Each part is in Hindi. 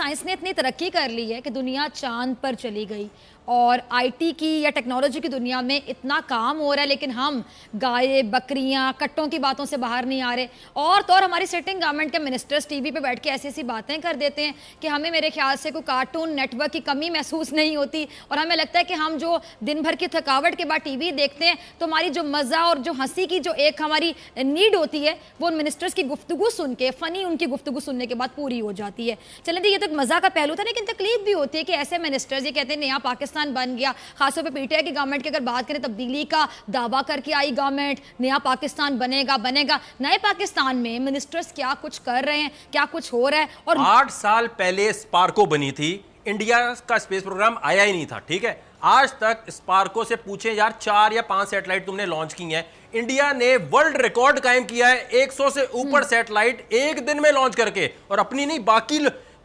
साइंस ने इतनी तरक्की कर ली है कि दुनिया चांद पर चली गई और आईटी की या टेक्नोलॉजी की दुनिया में इतना काम हो रहा है लेकिन हम गाय बकरियां कट्टों की बातों से बाहर नहीं आ रहे और तो और हमारी सिटिंग गवर्नमेंट के मिनिस्टर्स टीवी पे बैठ के ऐसी ऐसी बातें कर देते हैं कि हमें मेरे ख्याल से कोई कार्टून नेटवर्क की कमी महसूस नहीं होती और हमें लगता है कि हम जो दिन भर की थकावट के बाद टी देखते हैं तो हमारी जो मज़ा और जो हंसी की जो एक हमारी नीड होती है वो उन मिनिस्टर्स की गुफ्तु सुन के फ़नी उनकी गुफ्तु सुनने के बाद पूरी हो जाती है चलें ये तो मज़ा का पहलू था लेकिन तकलीफ भी होती है कि ऐसे मिनिस्टर्स ये कहते हैं नया पाकिस्तान पाकिस्तान बन गया खासतौर पर पीटीआई की गवर्नमेंट की अगर बात करें तब्दीली का दावा करके आई गवर्नमेंट नया पाकिस्तान बनेगा बनेगा नए पाकिस्तान में मिनिस्टर्स क्या कुछ कर रहे हैं क्या कुछ हो रहा है और आठ साल पहले स्पार्को बनी थी इंडिया का स्पेस प्रोग्राम आया ही नहीं था ठीक है आज तक स्पार्को से पूछे यार चार या पांच सैटेलाइट तुमने लॉन्च की है इंडिया ने वर्ल्ड रिकॉर्ड कायम किया है 100 से ऊपर सैटेलाइट हम्म। एक दिन में लॉन्च करके और अपनी नहीं बाकी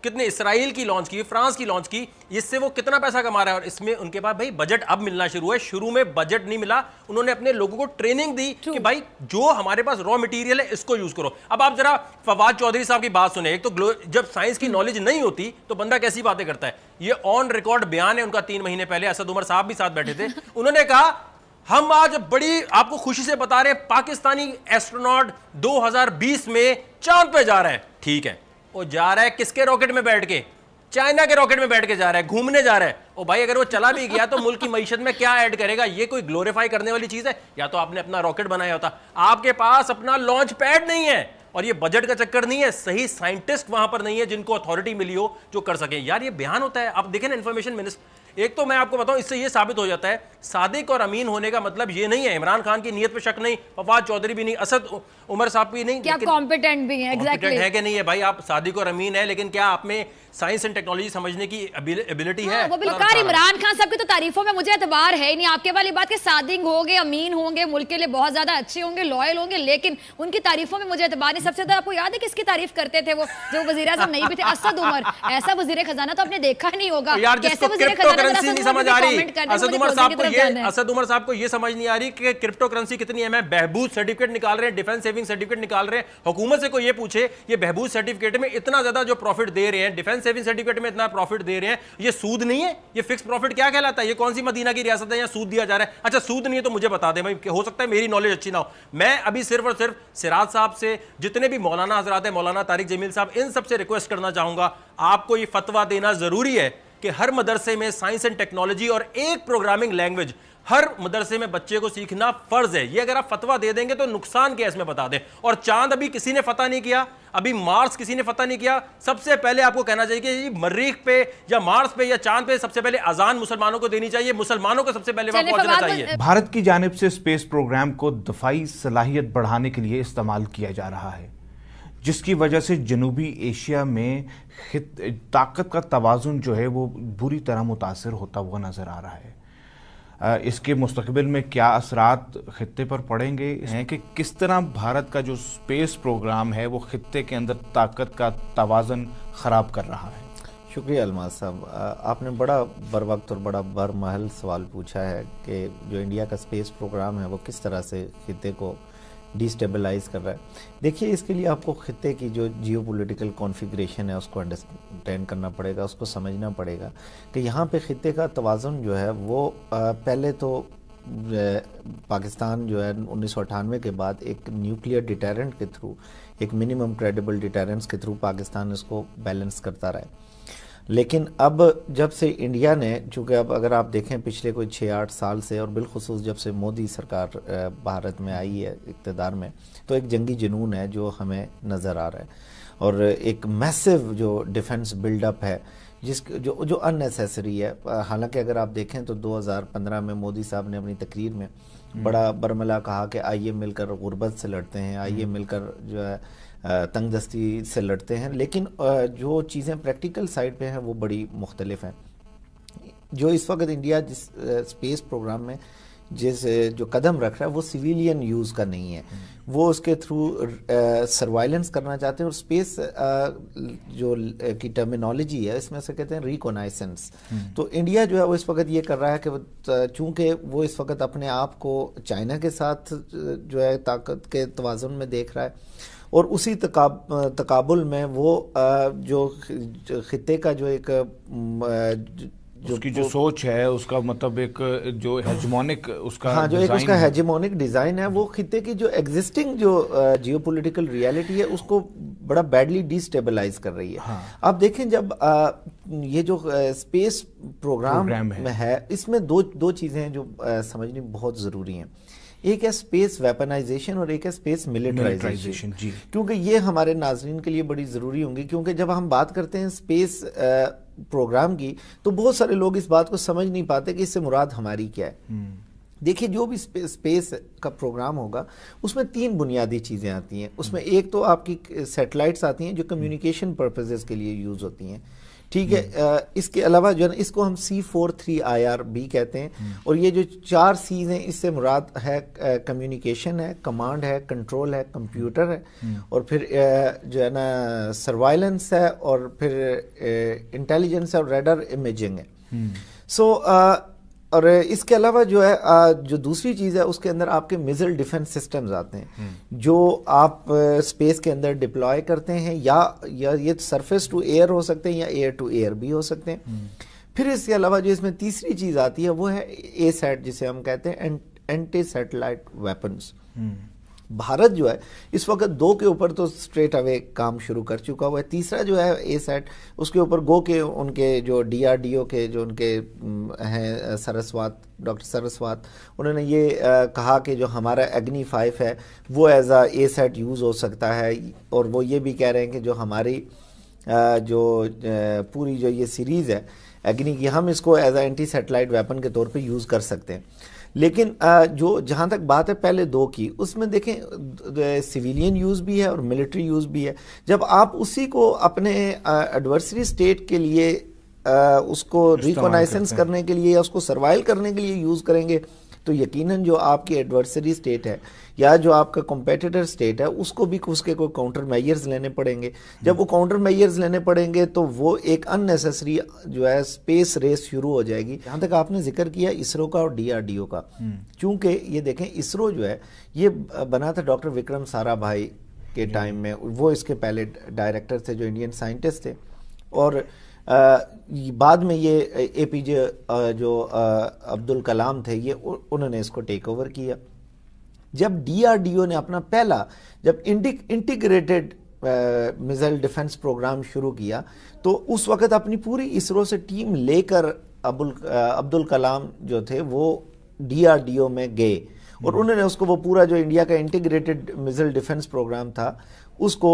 कितने इसराइल की लॉन्च की फ्रांस की लॉन्च की इससे वो कितना पैसा कमा रहा है और इसमें उनके पास भाई बजट अब मिलना शुरू है शुरू में बजट नहीं मिला उन्होंने अपने लोगों को ट्रेनिंग दी कि भाई जो हमारे पास रॉ मटेरियल है इसको यूज करो अब आप जरा फवाद चौधरी साहब की बात सुने एक तो जब साइंस की नॉलेज hmm. नहीं होती तो बंदा कैसी बातें करता है ये ऑन रिकॉर्ड बयान है उनका तीन महीने पहले असद उमर साहब भी साथ बैठे थे उन्होंने कहा हम आज बड़ी आपको खुशी से बता रहे हैं पाकिस्तानी एस्ट्रोनॉट 2020 में चांद पे जा रहे हैं ठीक है वो जा रहा है किसके रॉकेट में बैठ के चाइना के रॉकेट में बैठ के जा रहा है घूमने जा रहा है ओ भाई अगर वो चला भी गया तो मुल्क की मीशत में क्या ऐड करेगा ये कोई ग्लोरीफाई करने वाली चीज़ है या तो आपने अपना रॉकेट बनाया होता आपके पास अपना लॉन्च पैड नहीं है और ये बजट का चक्कर नहीं है सही साइंटिस्ट वहां पर नहीं है जिनको अथॉरिटी मिली हो जो कर सके यार ये बयान होता है आप देखें ना इन्फॉर्मेशन मिनिस्टर एक तो मैं आपको बताऊं इससे ये साबित हो जाता है सादिक और अमीन होने का मतलब ये नहीं है इमरान खान की नीयत पे शक नहीं फवाद चौधरी भी नहीं असद उमर साहब भी नहीं क्या कॉम्पिटेंट भी है exactly. है कि नहीं है भाई आप सादिक और अमीन है लेकिन क्या आप में साइंस एंड टेक्नोलॉजी समझने की एबिलिटी हाँ, है वो बिल्कुल इमरान खान साहब की तो तारीफों में मुझे एतबार है नहीं आपके वाली बात के सादिक होंगे अमीन होंगे मुल्क के लिए बहुत ज्यादा अच्छे होंगे लॉयल होंगे लेकिन उनकी तारीफों में मुझे एतबार नहीं सबसे ज्यादा आपको याद है किसकी तारीफ करते थे वो जो वजीर नहीं भी थे असद उमर ऐसा वजीर खजाना तो आपने देखा नहीं होगा कैसे वजीर खजाना करेंसी नहीं, तो समझ आ रही असद उमर साहब को ये असद उमर साहब को ये समझ नहीं आ रही कि क्रिप्टो करेंसी कितनी है मैं बहबूज सर्टिफिकेट निकाल रहे हैं डिफेंस सेविंग सर्टिफिकेट निकाल रहे हैं हुकूमत से कोई ये पूछे ये बहबूद सर्टिफिकेट में इतना ज्यादा जो प्रॉफिट दे रहे हैं डिफेंस सेविंग सर्टिफिकेट में इतना प्रॉफिट दे रहे हैं ये सूद नहीं है ये फिक्स प्रॉफिट क्या कहलाता है ये कौन सी मदीना की रियासत है यहाँ सूद दिया जा रहा है अच्छा सूद नहीं है तो मुझे बता दे भाई हो सकता है मेरी नॉलेज अच्छी ना हो मैं अभी सिर्फ और सिर्फ सिराज साहब से जितने भी मौलाना हजरात है मौलाना तारिक जमील साहब इन सबसे रिक्वेस्ट करना चाहूंगा आपको ये फतवा देना जरूरी है कि हर मदरसे में साइंस एंड टेक्नोलॉजी और एक प्रोग्रामिंग लैंग्वेज हर मदरसे में बच्चे को सीखना फर्ज है ये अगर आप फतवा दे देंगे तो नुकसान क्या इसमें बता दें और चांद अभी किसी ने फतह नहीं किया अभी मार्स किसी ने फतह नहीं किया सबसे पहले आपको कहना चाहिए कि मरीख पे या मार्स पे या चांद पे सबसे पहले अजान मुसलमानों को देनी चाहिए मुसलमानों को सबसे पहले पहुंचना चाहिए भारत की जानब से स्पेस प्रोग्राम को दफाई सलाहियत बढ़ाने के लिए इस्तेमाल किया जा रहा है जिसकी वजह से जनूबी एशिया में ताकत का तोज़ुन जो है वो बुरी तरह मुतासर होता हुआ नज़र आ रहा है इसके मुस्तबिल में क्या असरात ख़त्े पर पड़ेंगे हैं कि किस तरह भारत का जो स्पेस प्रोग्राम है वो ख़त्े के अंदर ताकत का तोज़न ख़राब कर रहा है शुक्रिया अलमाज साहब आपने बड़ा बर वक्त और बड़ा बर महल सवाल पूछा है कि जो इंडिया का स्पेस प्रोग्राम है वो किस तरह से खत्े को डिस्टेबलाइज कर रहा है देखिए इसके लिए आपको खत्े की जो जियो पोलिटिकल कॉन्फिग्रेशन है उसको अंडरस्टैंड करना पड़ेगा उसको समझना पड़ेगा कि यहाँ पे खत्े का तोज़न जो है वो पहले तो पाकिस्तान जो है उन्नीस के बाद एक न्यूक्लियर डिटेरेंट के थ्रू एक मिनिमम क्रेडिबल डिटेरेंट्स के थ्रू पाकिस्तान इसको बैलेंस करता रहा है लेकिन अब जब से इंडिया ने चूँकि अब अगर आप देखें पिछले कोई छः आठ साल से और बिलखसूस जब से मोदी सरकार भारत में आई है इकतदार में तो एक जंगी जुनून है जो हमें नज़र आ रहा है और एक मैसिव जो डिफेंस बिल्डअप है जिस जो जो अननेसेसरी है हालांकि अगर आप देखें तो 2015 में मोदी साहब ने अपनी तकरीर में हम्म। बड़ा बरमला कहा कि आइए मिलकर गुरबत से लड़ते हैं आइए हम्म। मिलकर जो है तंगदस्ती से लड़ते हैं लेकिन जो चीज़ें प्रैक्टिकल साइड पे हैं वो बड़ी मुख्तलिफ हैं जो इस वक्त इंडिया जिस स्पेस प्रोग्राम में जिस जो कदम रख रहा है वो सिविलियन यूज़ का नहीं है हम्म। वो उसके थ्रू सर्वाइलेंस करना चाहते हैं और स्पेस जो की टर्मिनोलॉजी है इसमें से कहते हैं रिकोनाइसेंस हम्म। तो इंडिया जो है वो इस वक्त ये कर रहा है कि चूंकि वो इस वक्त अपने आप को चाइना के साथ जो है ताकत के तोज़ुन में देख रहा है और उसी तकबुल में वो जो ख़त्े का जो एक जो उसकी जो सोच है उसका मतलब एक जो हेजमोनिक उसका हाँ जो एक उसका हेजमोनिक डिज़ाइन है वो खिते की जो एग्जिस्टिंग जो जियो पोलिटिकल रियलिटी है उसको बड़ा बैडली डिस्टेबलाइज कर रही है हाँ। आप देखें जब आ, ये जो स्पेस प्रोग्राम, प्रोग्राम है, है इसमें दो दो चीज़ें हैं जो आ, समझनी बहुत ज़रूरी हैं एक है स्पेस वेपनाइजेशन और एक है स्पेस मिलिटराइजेशन क्योंकि ये हमारे नाजरीन के लिए बड़ी ज़रूरी होंगी क्योंकि जब हम बात करते हैं स्पेस प्रोग्राम की तो बहुत सारे लोग इस बात को समझ नहीं पाते कि इससे मुराद हमारी क्या है हम्म। देखिए जो भी स्पे, स्पेस का प्रोग्राम होगा उसमें तीन बुनियादी चीज़ें आती हैं उसमें हम्म। एक तो आपकी सेटेलाइट्स आती हैं जो कम्युनिकेशन पर्पजेज़ के लिए यूज़ होती हैं ठीक है हम्म। इसके अलावा जो है इसको हम C four three I R भी कहते हैं हम्म। और ये जो चार सीज हैं इससे मुराद है कम्युनिकेशन है कमांड है कंट्रोल है कंप्यूटर हम्म। है और फिर जो है ना सर्वाइलेंस है और फिर इंटेलिजेंस है और रेडर इमेजिंग है सो so, और इसके अलावा जो है जो दूसरी चीज़ है उसके अंदर आपके मिज़ल डिफेंस सिस्टम्स आते हैं हम्म। जो आप स्पेस के अंदर डिप्लॉय करते हैं या या ये सरफेस टू एयर हो सकते हैं या एयर टू एयर भी हो सकते हैं हम्म। फिर इसके अलावा जो इसमें तीसरी चीज़ आती है वो है ए सैट जिसे हम कहते हैं एंटी सेटेलाइट वेपन्स भारत जो है इस वक्त दो के ऊपर तो स्ट्रेट अवे काम शुरू कर चुका हुआ है तीसरा जो है ए सेट उसके ऊपर गो के उनके जो डीआरडीओ के जो उनके हैं सरस्वत डॉक्टर सरस्वत उन्होंने ये आ, कहा कि जो हमारा अग्नि फाइव है वो as a ASAT use हो सकता है और वो ये भी कह रहे हैं कि जो हमारी आ, जो पूरी जो ये सीरीज़ है अग्नि की हम इसको as a anti satellite weapon के तौर पर यूज़ कर सकते हैं लेकिन जो जहाँ तक बात है पहले दो की उसमें देखें सिविलियन यूज़ भी है और मिलिट्री यूज़ भी है जब आप उसी को अपने एडवर्सरी स्टेट के लिए उसको रिकोनाइसेंस करने के लिए या उसको सर्वाइल करने के लिए यूज़ करेंगे तो यकीनन जो आपकी एडवर्सरी स्टेट है या जो आपका कॉम्पिटिटर स्टेट है उसको भी उसके कोई काउंटर मैयर्स लेने पड़ेंगे जब वो काउंटर मैयर्स लेने पड़ेंगे तो वो एक अननेसेसरी जो है स्पेस रेस शुरू हो जाएगी जहाँ तक आपने जिक्र किया इसरो का और डीआरडीओ का चूंकि हम्म। ये देखें इसरो जो है ये बना था डॉक्टर विक्रम सारा भाई के टाइम में वो इसके पहले डायरेक्टर थे जो इंडियन साइंटिस्ट थे और बाद में ये ए पी जे जो अब्दुल कलाम थे ये उन्होंने इसको टेक ओवर किया जब डीआरडीओ ने अपना पहला जब इंटीग्रेटेड मिज़ाइल डिफेंस प्रोग्राम शुरू किया तो उस वक़्त अपनी पूरी इसरो से टीम लेकर अबुल अब्दुल कलाम जो थे वो डीआरडीओ में गए और हम्म। उन्होंने उसको वो पूरा जो इंडिया का इंटीग्रेटेड मिज़ाइल डिफेंस प्रोग्राम था उसको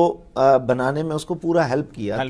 बनाने में उसको पूरा हेल्प किया